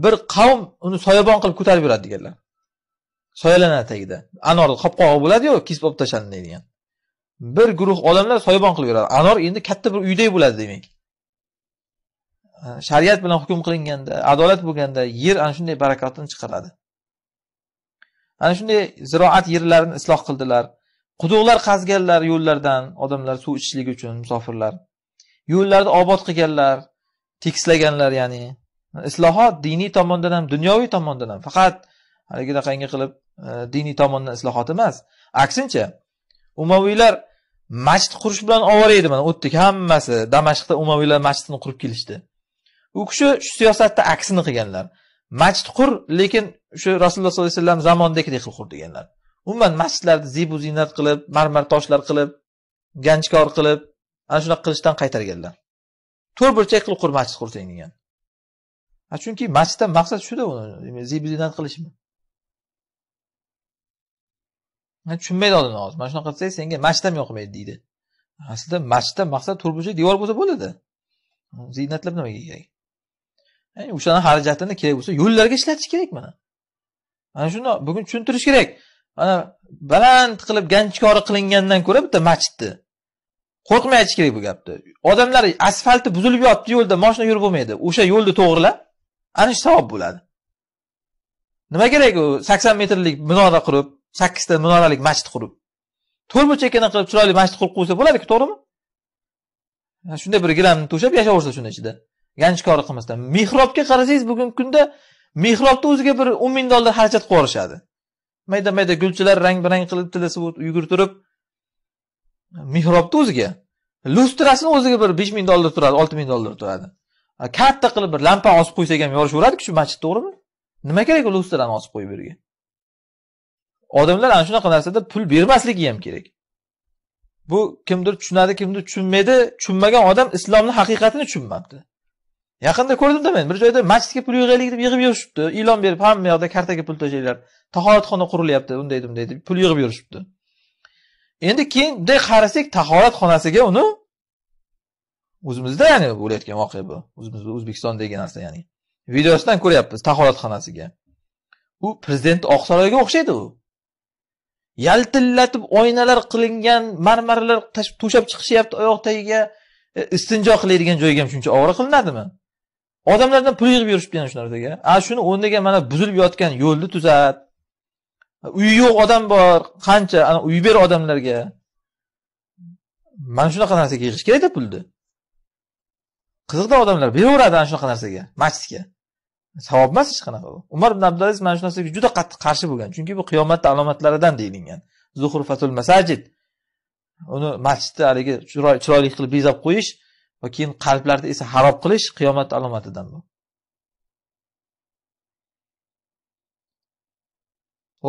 bir qavm uni soyabon qilib ko'tarib yuradi deganlar soyalanadi tagida anorni qopqog'i bo'ladiyu kesib olib deydigan bir guruh odamlar soyabon qilib yuradi anor endi katta bir uydek bo'ladi demak Э, shariat bilan hukm qilinganda adolat bo'lganda yer ana shunday barakotini chiqaradi ana shunday ziroat yerlarini isloh qildilar quduqlar qazganlar yo'llardan odamlar suv ichishlik uchun musofirlar yo'llarni obod qilganlar tekislaganlar ya'ni islohot diniy tomondan ham dunyoviy tomondan ham faqat haligidaqangi qilib e, diniy tomondan islohot emas aksincha umaviylar masjid qurish bilan ovora edi mana o'tdik hammasi damashqda umaviylar masjidini qurib kelishdi u kishi shu siyosatni aksini qilganlar masjid qur lekin shu rasululloh sollallohu alayhi vasallam zamonidagidek qilib qur deganlar umuman masjidlarni zibu ziynat qilib marmar toshlar qilib ganchkor qilib ana shunaqa qilishdan qaytarganlar to'rtburchak qilib qur masjid qursang degan chunki masjiddan maqsad shuda uni zibu ziynat qilishmi tushunmaydi odamlar hozir mana shunaqa qilsang senga masjid ham yoqmaydi deydi aslida masjiddan maqsad to'rtburchak devor bo'lsa bo'ladi ziynatlab nimaga kerak ya'ni e, o'shani xarajatini kerak bo'lsa yo'llarga ishlatish kerak mana ana shuni bugun tushuntirish kerak mana baland qilib ganchkori qilingandan ko'ra bitta masjidni qo'rqmay aytish kerak bu gapni odamlar asfalti buzilib yotibdi yo'lda moshina yurib bo'lmaydi o'sha yo'lni to'g'rilab ana shu savob bo'ladi nima kerak u sakson metrlik minora qurib sakkizta minoralik masjid qurib to'rt burchakkadan qilib chiroyli masjid qurib qo'ysa bo'ladiku to'g'rimi shunday bir gilamni to'shab yashaversa shuni ichida ganjkori qilmasdan mehrobga qarasangiz bugungi kunda mehrobni o'ziga bir o'n ming dollar xarajat qilib yuborishadi mayda mayda gulchilar rang barang qilib tilasi yugurtirib mehrobni o'ziga lustrasini o'ziga bir besh ming dollar turadi olti ming dollar turadi katta qilib bir lampa osib qo'ysak ham yorishaveradiku shu masjid to'g'rimi nima kerak lustrani osib qo'yib bu yerga odamlar ana shunaqa narsada pul bermasligi ham kerak bu kimdir tushunadi kimdir tushunmaydi tushunmagan odam islomni haqiqatini tushunmabdi yaqinda ko'rdimda men bir joyda masjidga pul yig'aylik deb yig'ib yurishibdi e'lon berib hamma yoqda kartaga pul to'janglar tahoratxona qurilyapti unday bunday deb pul yig'ib yurishibdi endi keyin bunday qarasak tahoratxonasiga uni o'zimizda ya'ni bo'layotgan voqea bu o'zimizda o'zbekistondagi narsa ya'ni videosidan ko'ryapmiz tahoratxonasiga u prezident oqsaroyga o'xshaydi u yaltillatib oynalar qilingan marmarlar to'shab chiqishyapti oyoq tagiga e, istinjo qiladigan joyga ham shuncha ovora qilinadimi odamlardan pul yig'ib yurishibdi yana shu narsaga ana shuni o'rniga mana buzilib yotgan yo'lni tuzat uyi yo'q odam bor qancha ana uy ber odamlarga mana shunaqa narsaga yig'ish kerakda pulni qiziqda odamlar beraveradi ana shunaqa narsaga masjidga savob emas hech qanaqa bu umar ibn abdulaziz mana shu narsaga juda qattiq qarshi bo'lgan chunki bu qiyomatni alomatlaridan deyilgan fatul masajid uni masjidni haligi chiroyli qilib bezab qo'yish va keyin qalblarni esa harob qilish qiyomat alomatidan bu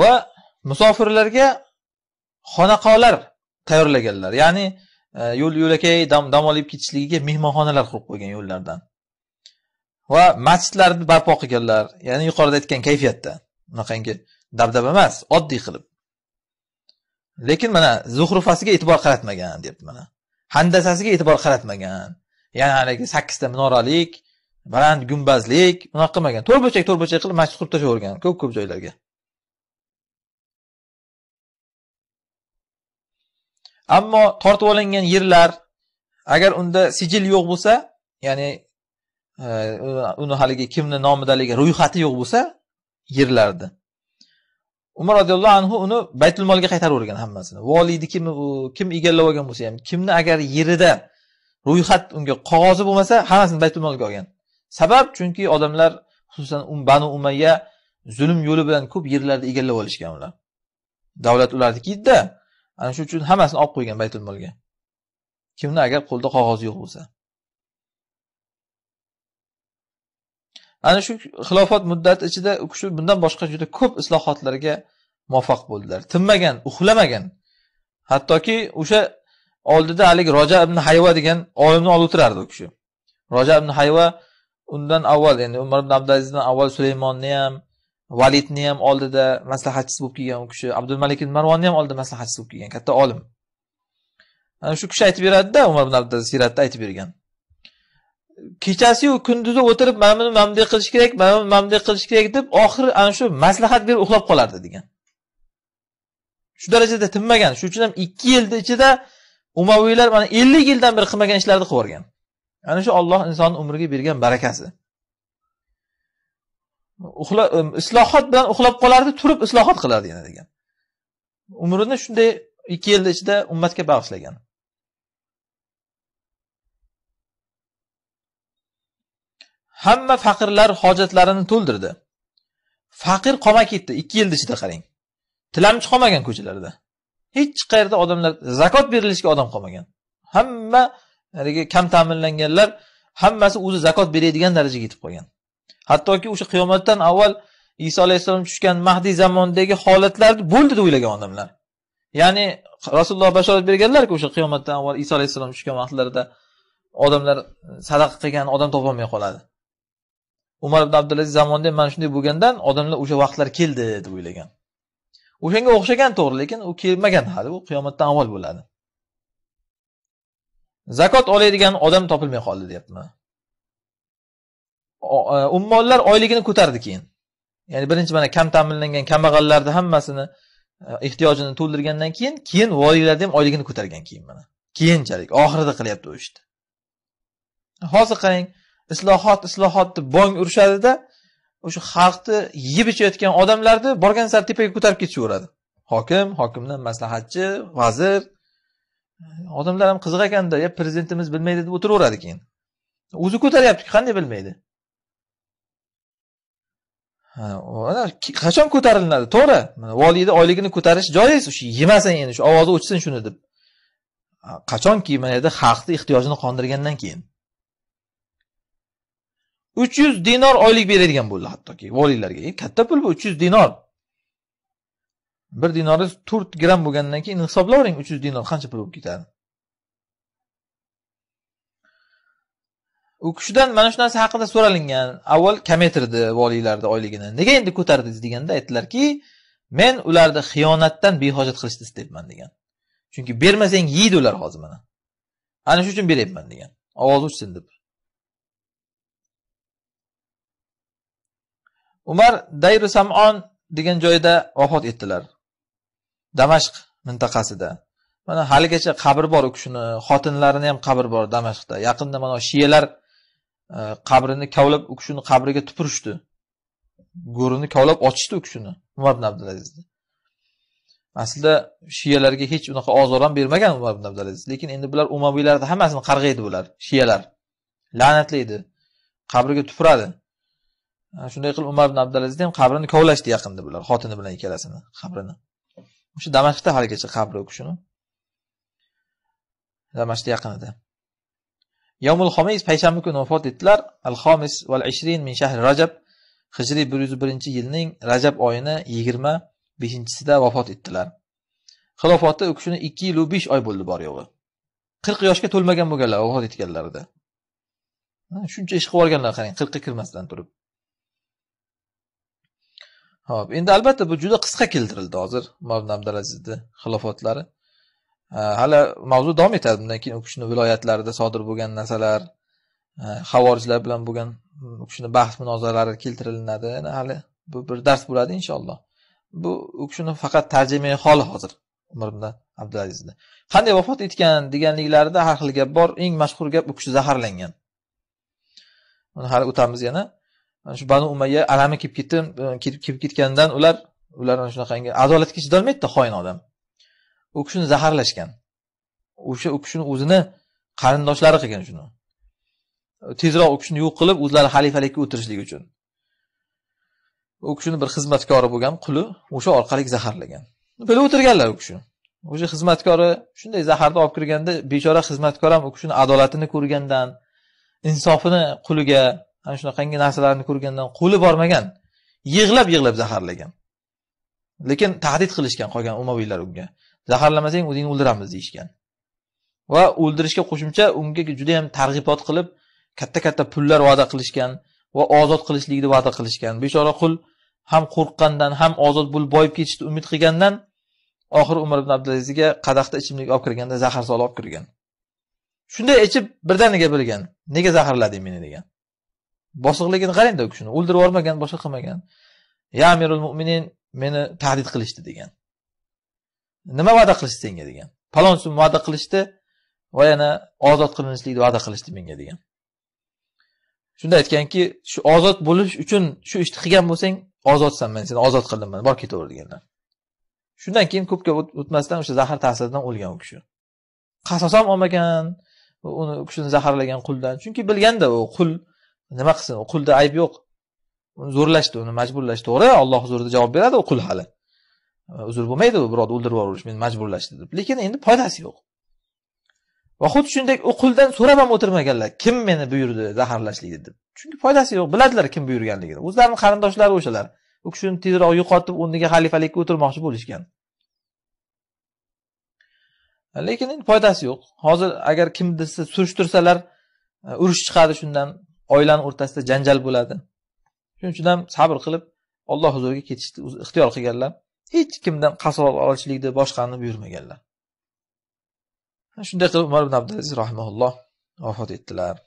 va musofirlarga xonaqolar tayyorlaganlar ya'ni e, yo'l yo'lakay dam, dam olib ketishligiga mehmonxonalar qurib qo'ygan yo'llardan va masjidlarni barpo qilganlar ya'ni yuqorida aytgan kayfiyatda unaqangi dabdaba emas oddiy qilib lekin mana zuhrufasiga e'tibor qaratmagan deyapti mana handasasiga e'tibor qaratmagan ya'ni haligi sakkizta minoralik baland gumbazlik unaqa qilmagan to'rtburchak to'rtburchak qilib masjid qurib tashlayvergan ko'p ko'p joylarga ammo tortib olingan yerlar agar unda sijil yo'q bo'lsa ya'ni e, uni haligi kimni nomidaligi ro'yxati yo'q bo'lsa yerlarni umar roziyallohu anhu uni baytul molga qaytaravergan hammasini voliyni kim kim egallab olgan bo'lsa ham kimni agar yerida ro'yxat unga qog'ozi bo'lmasa hammasini baytul molga olgan sabab chunki odamlar xususan um, banu umayya zulm yo'li bilan ko'p yerlarni egallab olishgan ular davlat ularniki edida ana shuning uchun hammasini olib qo'ygan baytul molga kimni agar qo'lida qog'ozi yo'q bo'lsa ana shu xilofat muddati ichida u kishi bundan boshqa juda ko'p islohotlarga muvaffaq bo'ldilar tinmagan uxlamagan hattoki o'sha oldida haligi roja ibn hayva degan olimni olib o'tirardi u kishi roja ibn hayva undan avval ya'ni umar ibn abdulazizdan avval sulaymonni ham validni ham oldida maslahatchisi bo'lib kelgan u kishi abdul malik marvonni ham oldida maslahatchisi bo'lib kelgan katta olim ana shu kishi aytib beradida umar ibn abdulaziz siyratda aytib bergan kechasiyu kunduzi o'tirib mana buni mana bunday qilish kerak mana buni mana bunday qilish kerak deb oxiri ana shu maslahat berib uxlab qolardi degan shu darajada tinmagan shuning uchun ham ikki yilni ichida umaviylar mana ellik yildan beri qilmagan ishlarni qilib yuborgan ana shu olloh insonni umriga bergan barakasi e, islohot bilan uxlab qolardi turib islohot qilardi yana degan umrini shunday ikki yilni ichida ummatga bag'ishlagan hamma faqirlar hojatlarini to'ldirdi faqir qolmay ketdi ikki yilni ichida qarang tilamchi qolmagan ko'chalarda hech qayerda odamlar zakot berilishga odam qolmagan hamma haligi kam ta'minlanganlar hammasi o'zi zakot beradigan darajaga yetib qolgan hattoki o'sha qiyomatdan avval iso alayhissalom tushgan mahdiy zamondagi holatlar bo'ldi deb o'ylagan odamlar ya'ni rasululloh bashorat berganlarku o'sha qiyomatdan avval iso alayhissalom tushgan vaqtlarida odamlar sadaqa qilgan odam topolmay qoladi umar ibn abdulaziz zamonida ham mana shunday bo'lgandan odamlar o'sha vaqtlar keldi deb o'ylagan o'shanga o'xshagan to'g'ri lekin u kelmagan hali u qiyomatdan avval bo'ladi zakot oladigan odam topilmay qoldi deyapman e, ummonlar oyligini ko'tardi keyin ya'ni birinchi mana kam ta'minlangan kambag'allarni hammasini e, ehtiyojini to'ldirgandan keyin keyin voliylarni ham oyligini ko'targan keyin mana keyinchalik oxirida qilyapti u ishni hozir qarang islohot islohot deb bong urishadida o'sha xalqni yeb ichayotgan odamlarni borgan sari tepaga ko'tarib ketishaveradi hokim hokimdan maslahatchi vazir odamlar ham qiziq ekanda ya prezidentimiz bilmaydi deb o'tiraveradi keyin o'zi ko'taryaptiku qanday bilmaydi qachon ko'tarilinadi to'g'ri voliyni oyligini ko'tarish joiz o'sha yemasin endi shu ovozi o'chsin shuni deb qachonki mana yerda xalqni ehtiyojini qondirgandan keyin 300 dinor oylik beradigan bo'ldi hattoki voliylarga e, katta pul bu 300 dinor bir dinori 4 gramm bo'lgandan keyin hisoblavering 300 dinor qancha pul bo'lib ketadi u kishidan mana shu narsa haqida so'ralingan avval kamaytirdi voliylarni oyligini nega endi ko'tardingiz deganda aytdilarki men ularni xiyonatdan behojat qilishni istayapman degan chunki bermasang yeydi ular hozir mana ana shuning uchun beryapman degan ovozi o'chsin deb umar dayru samon degan joyda vafot etdilar damashq mintaqasida mana haligacha qabr bor u kishini xotinlarini ham qabri bor damashqda yaqinda mana shiyalar e, qabrini kavlab u kishini qabriga tupurishdi go'rini kavlab ochishdi u kishini umar ibn abdulazizni aslida shiyalarga hech unaqa ozor ham bermagan umar ibn abdulaziz lekin endi bular umaviylarni hammasini qarg'aydi bular shiyalar la'natlaydi qabriga tupuradi shunday qilib umar ibn abdulazizni ham qabrini kovlashdi yaqinda bular xotini bilan ikkalasini qabrini o'sha damashqda haligacha qabri u kishini damashqni yaqinida yomul xomis payshanba kuni vafot etdilar al xomis val ishrin min shahri rajab hijriy bir yuz birinchi yilning rajab oyini yigirma beshinchisida vafot etdilar xilofati u kishini ikki yilu besh oy bo'ldi bor yo'g'i qirq yoshga to'lmagan bo'lganlar vafot etganlarida shuncha ish qilib yuborganlar qarang qirqqa kirmasdan turib Xo'p, endi albatta bu juda qisqa keltirildi hozir Mavlon Abdulazizni xilofatlari. Hali mavzu davom etadi bundan keyin u kishini viloyatlarida sodir bo'lgan narsalar, xavorijlar bilan bo'lgan u kishini bahs munozaralari keltirilinadi. hali bu bir dars bo'ladi inshaalloh. Bu u kishini faqat tarjimai holi hozir Umar ibn Abdulazizni. Qanday vafot etgan deganliklarida har xil gap bor. Eng mashhur gap u kishi zaharlangan. Uni hali o'tamiz yana. shu banu umayya alami kelib ketdi e, kelib ketganidan ular ular ana shunaqangi adolatga chidolmaydida xoin odam u kishini zaharlashgan o'sha u kishini o'zini qarindoshlari qilgan shuni tezroq u kishini yo'q qilib o'zlari xalifalikka o'tirishlik uchun u kishini bir xizmatkori bo'lgan quli o'sha orqali zaharlagan bilib o'tirganlar u kishini o'sha xizmatkori shunday zaharni olib kirganda bechora xizmatkor ham u kishini adolatini ko'rgandan insofini quliga ana shunaqangi narsalarni ko'rgandan qo'li bormagan yig'lab yig'lab zaharlagan lekin tahdid qilishgan qolgan umaviylar unga zaharlamasang o'zingni o'ldiramiz deyishgan va o'ldirishga qo'shimcha unga juda yam targ'ibot qilib katta katta pullar va'da qilishgan va ozod qilishlikni va'da qilishgan bechora qul ham qo'rqqandan ham ozod bo'lib boyib ketishni umid qilgandan oxiri umar ibn abdulazizga qadaqda ichimlik olib kirganda zahar solib olib kirgan shunday ichib birdaniga bilgan nega zaharlading meni degan bosiqligini qarangda kishini o'ldirib yubormagan boshqa qilmagan ya amirul mo'minin meni tahdid qilishdi degan nima va'da qilishdi senga degan palon sum va'da qilishdi va yana ozod qilinishlikni va'da qilishdi menga degan shunda aytganki shu ozod bo'lish uchun shu ishni qilgan bo'lsang ozodsan men seni ozod qildim man bor ketaver deganlar shundan keyin ko'p o'tmasdan o'sha zahar ta'siridan o'lgan u kishi qasos ham olmagan uni kishini zaharlagan quldan chunki bilganda u qul nima qilsin qulda ayb yo'q zo'rlashdi uni majburlash to'g'ri olloh huzurida javob beradi u qul hali uzr bo'lmaydi u birovni o'ldirib yuborish meni majburlashdi deb lekin endi foydasi yo'q va xuddi shunday u quldan so'rab ham o'tirmaganlar kim meni buyurdi zaharlashlikni deb chunki foydasi yo'q biladilar kim buyurganligini o'zlarini qarindoshlari o'shalar u kishini tezroq yo'qotib o'rniga xalifalikka o'tirmoqchi bo'lishgan lekin endi foydasi yo'q hozir agar kimdir surishtirsalar urush chiqadi shundan oilani o'rtasida janjal bo'ladi shuning uchun ham sabr qilib olloh huzuriga ketishni ixtiyor qilganlar hech kimdan qasos olishlikni boshqani buyurmaganlar shunday qilib umar ibn abdulaziz rahimaulloh vafot etdilar